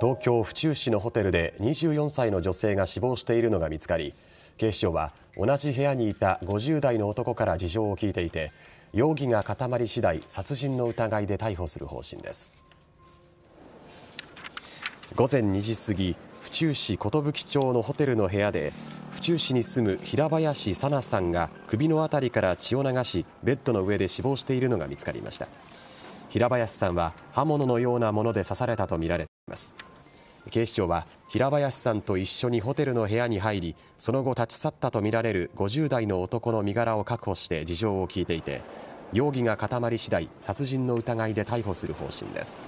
東京・府中市のホテルで24歳の女性が死亡しているのが見つかり警視庁は同じ部屋にいた50代の男から事情を聴いていて容疑が固まり次第殺人の疑いで逮捕する方針です午前2時過ぎ府中市寿町のホテルの部屋で府中市に住む平林さなさんが首の辺りから血を流しベッドの上で死亡しているのが見つかりました平林さんは刃物のようなもので刺されたとみられ警視庁は平林さんと一緒にホテルの部屋に入りその後、立ち去ったとみられる50代の男の身柄を確保して事情を聴いていて容疑が固まり次第殺人の疑いで逮捕する方針です。